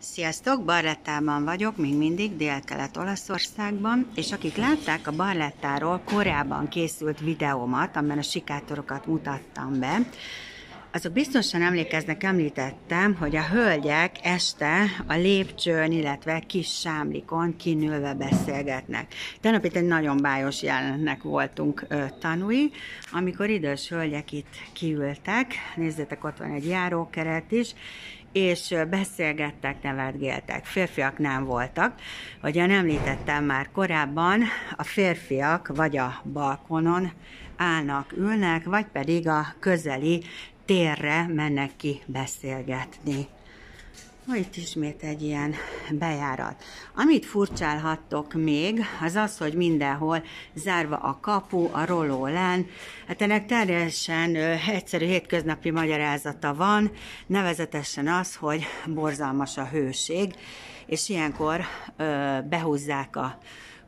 Sziasztok, Barlettában vagyok, még mindig Dél-Kelet Olaszországban, és akik látták a Barlettáról korábban készült videómat, amiben a sikátorokat mutattam be, azok biztosan emlékeznek, említettem, hogy a hölgyek este a lépcsőn, illetve kis sámlikon kinülve beszélgetnek. Tegnap itt egy nagyon bájos jelenetnek voltunk ö, tanúi, amikor idős hölgyek itt kiültek, nézzétek, ott van egy járókeret is, és beszélgettek, nevetgéltek. Férfiak nem voltak. Ahogyan említettem már korábban, a férfiak vagy a balkonon állnak, ülnek, vagy pedig a közeli térre mennek ki beszélgetni. Ma itt ismét egy ilyen bejárat. Amit furcsálhattok még, az az, hogy mindenhol zárva a kapu, a roló len. Hát ennek teljesen egyszerű hétköznapi magyarázata van, nevezetesen az, hogy borzalmas a hőség, és ilyenkor ö, behúzzák a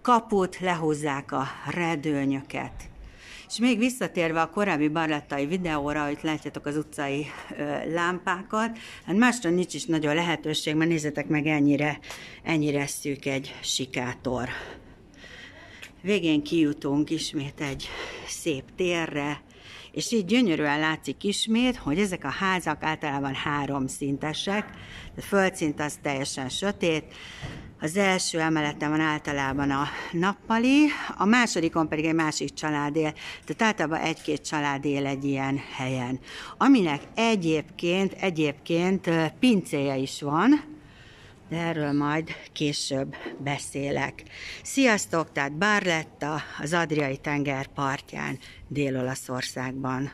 kaput, lehúzzák a redőnyöket. És még visszatérve a korábbi barlattai videóra, hogy látjátok az utcai ö, lámpákat, hát másra nincs is nagyon lehetőség, mert nézzetek meg ennyire, ennyire szűk egy sikátor. Végén kijutunk ismét egy szép térre, és így gyönyörűen látszik ismét, hogy ezek a házak általában háromszintesek, a földszint az teljesen sötét, az első emeleten van általában a nappali, a másodikon pedig egy másik család él, tehát általában egy-két család él egy ilyen helyen. Aminek egyébként, egyébként pincéje is van, de erről majd később beszélek. Sziasztok, tehát Barletta az Adriai tenger partján, Dél-Olaszországban.